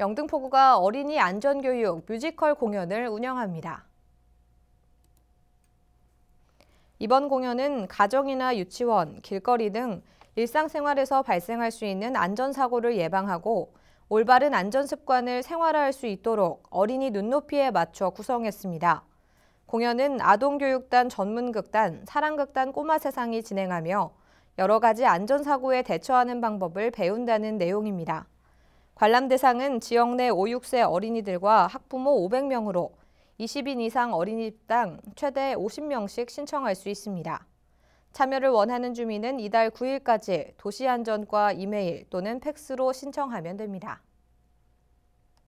영등포구가 어린이 안전교육 뮤지컬 공연을 운영합니다. 이번 공연은 가정이나 유치원, 길거리 등 일상생활에서 발생할 수 있는 안전사고를 예방하고 올바른 안전습관을 생활화할 수 있도록 어린이 눈높이에 맞춰 구성했습니다. 공연은 아동교육단 전문극단, 사랑극단 꼬마세상이 진행하며 여러 가지 안전사고에 대처하는 방법을 배운다는 내용입니다. 관람 대상은 지역 내 5, 6세 어린이들과 학부모 500명으로 20인 이상 어린이집당 최대 50명씩 신청할 수 있습니다. 참여를 원하는 주민은 이달 9일까지 도시안전과 이메일 또는 팩스로 신청하면 됩니다.